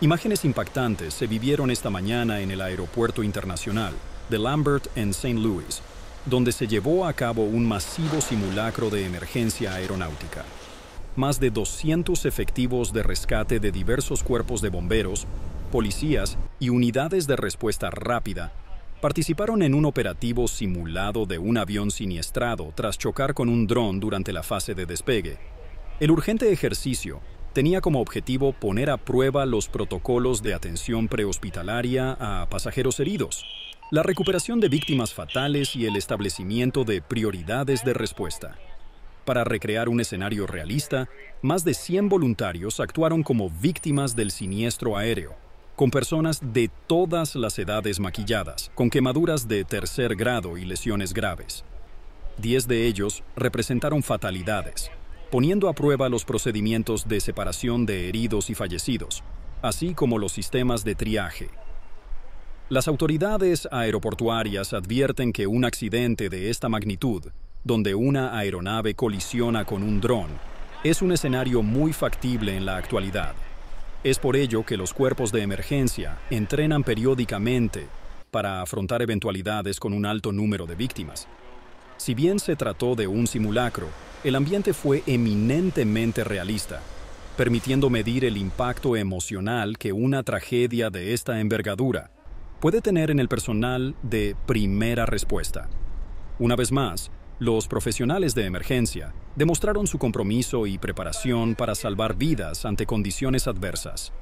Imágenes impactantes se vivieron esta mañana en el Aeropuerto Internacional de Lambert en St. Louis, donde se llevó a cabo un masivo simulacro de emergencia aeronáutica. Más de 200 efectivos de rescate de diversos cuerpos de bomberos, policías y unidades de respuesta rápida participaron en un operativo simulado de un avión siniestrado tras chocar con un dron durante la fase de despegue. El urgente ejercicio tenía como objetivo poner a prueba los protocolos de atención prehospitalaria a pasajeros heridos, la recuperación de víctimas fatales y el establecimiento de prioridades de respuesta. Para recrear un escenario realista, más de 100 voluntarios actuaron como víctimas del siniestro aéreo, con personas de todas las edades maquilladas, con quemaduras de tercer grado y lesiones graves. Diez de ellos representaron fatalidades, poniendo a prueba los procedimientos de separación de heridos y fallecidos, así como los sistemas de triaje. Las autoridades aeroportuarias advierten que un accidente de esta magnitud, donde una aeronave colisiona con un dron, es un escenario muy factible en la actualidad. Es por ello que los cuerpos de emergencia entrenan periódicamente para afrontar eventualidades con un alto número de víctimas. Si bien se trató de un simulacro, el ambiente fue eminentemente realista, permitiendo medir el impacto emocional que una tragedia de esta envergadura puede tener en el personal de primera respuesta. Una vez más, los profesionales de emergencia demostraron su compromiso y preparación para salvar vidas ante condiciones adversas.